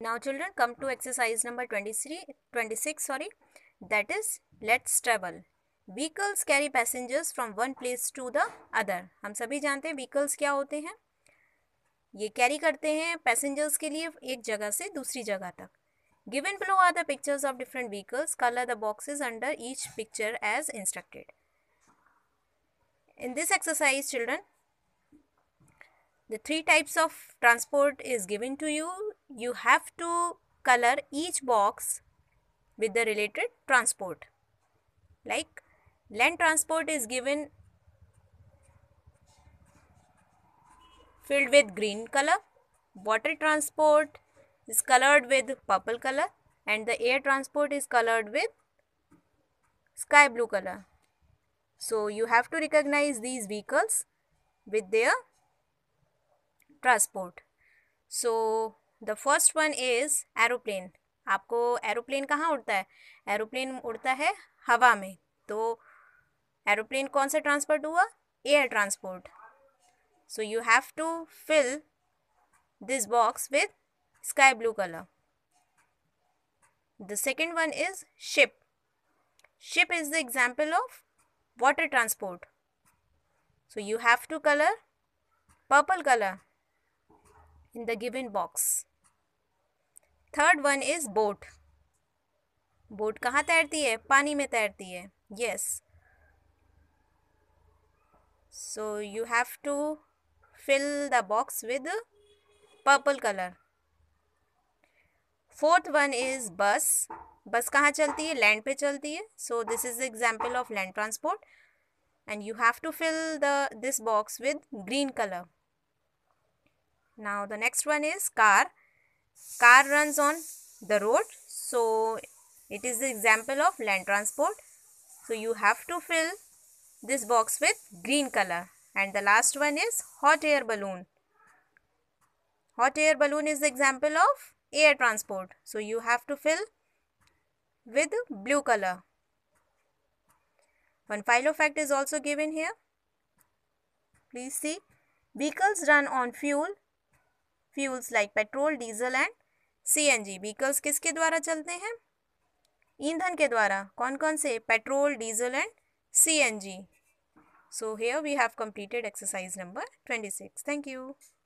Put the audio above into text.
now children come to exercise number 23 26 sorry that is let's travel vehicles carry passengers from one place to the other हम सभी जानते हैं vehicles क्या होते हैं ये कैरी करते हैं पैसेंजर्स के लिए एक जगह से दूसरी जगह तक given below are the pictures of different vehicles colour the boxes under each picture as instructed in this exercise children the three types of transport is given to you you have to color each box with the related transport like land transport is given filled with green color water transport is colored with purple color and the air transport is colored with sky blue color so you have to recognize these vehicles with their transport so the first one is aeroplane आपको aeroplane कहाँ उड़ता है aeroplane उड़ता है हवा में तो aeroplane कौन सा ट्रांसपोर्ट हुआ air transport so you have to fill this box with sky blue colour the second one is ship ship is the example of water transport so you have to colour purple colour in the given box third one is boat boat कहाँ तैरती है पानी में तैरती है yes so you have to fill the box with purple colour fourth one is bus bus कहाँ चलती है लैंड पे चलती है so this is example of land transport and you have to fill the this box with green colour now the next one is car car runs on the road so it is the example of land transport so you have to fill this box with green color and the last one is hot air balloon hot air balloon is the example of air transport so you have to fill with blue color one file fact is also given here please see vehicles run on fuel fuels like petrol diesel and CNG vehicles किसके द्वारा चलते हैं ईंधन के द्वारा कौन कौन से petrol diesel and CNG here we have have exercise number twenty six thank you